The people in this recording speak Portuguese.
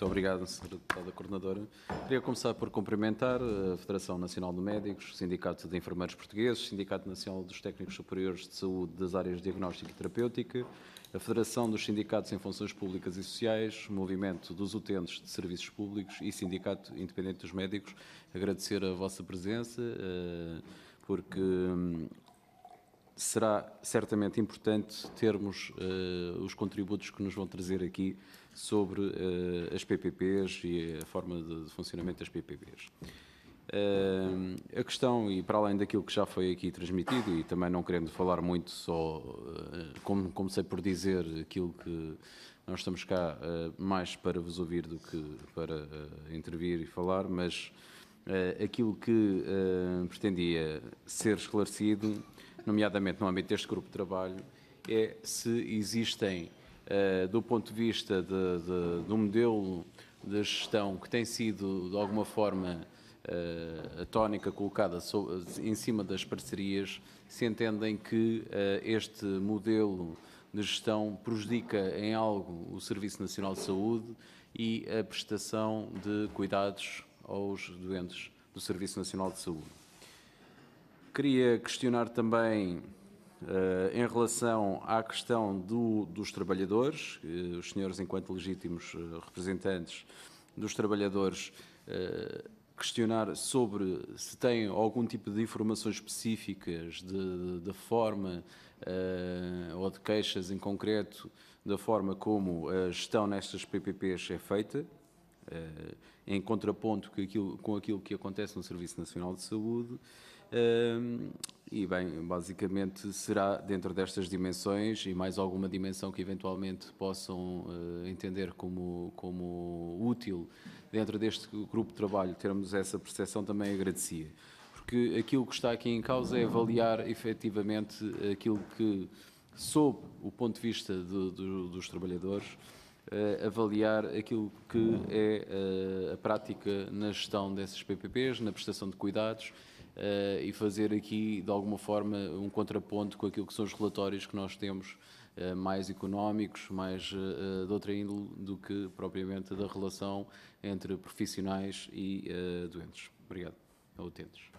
Muito obrigado, Sra. Deputada Coordenadora. Queria começar por cumprimentar eh, a Federação Nacional de Médicos, o Sindicato de Enfermeiros Portugueses, o Sindicato Nacional dos Técnicos Superiores de Saúde das Áreas Diagnóstico e Terapêutica, a Federação dos Sindicatos em Funções Públicas e Sociais, o Movimento dos Utentes de Serviços Públicos e Sindicato Independente dos Médicos. Agradecer a vossa presença, eh, porque hum, será certamente importante termos uh, os contributos que nos vão trazer aqui sobre uh, as PPPs e a forma de, de funcionamento das PPPs. Uh, eh, a questão, e para além daquilo que já foi aqui transmitido, e também não querendo falar muito, só como comecei por dizer aquilo que nós estamos cá mais para vos ouvir do que para intervir e falar, mas aquilo que pretendia ser esclarecido nomeadamente no âmbito deste grupo de trabalho, é se existem, eh, do ponto de vista de, de, do modelo de gestão que tem sido, de alguma forma, eh, a tónica colocada em cima das parcerias, se entendem que eh, este modelo de gestão prejudica em algo o Serviço Nacional de Saúde e a prestação de cuidados aos doentes do Serviço Nacional de Saúde. Queria questionar também Uh, em relação à questão do, dos trabalhadores, uh, os senhores, enquanto legítimos uh, representantes dos trabalhadores, eh, questionar sobre se têm algum tipo de informações específicas da forma ou de queixas em concreto da forma como a gestão nestas PPPs é feita. em contraponto com aquilo, com aquilo que acontece no Serviço Nacional de Saúde, e, bem, basicamente será dentro destas dimensões e mais alguma dimensão que eventualmente possam uh, entender como, como útil dentro deste grupo de trabalho, termos essa percepção também agradecia. Porque aquilo que está aqui em causa é avaliar efetivamente aquilo que, sob o ponto de vista dos trabalhadores, uh, avaliar aquilo que é uh, a prática na gestão desses PPPs, na prestação de cuidados uh, e fazer aqui, de alguma forma, um contraponto com aquilo que são os relatórios que nós temos, uh, mais económicos, mais uh, de outra índole, do que propriamente da relação entre profissionais e doentes. Obrigado. Utentes.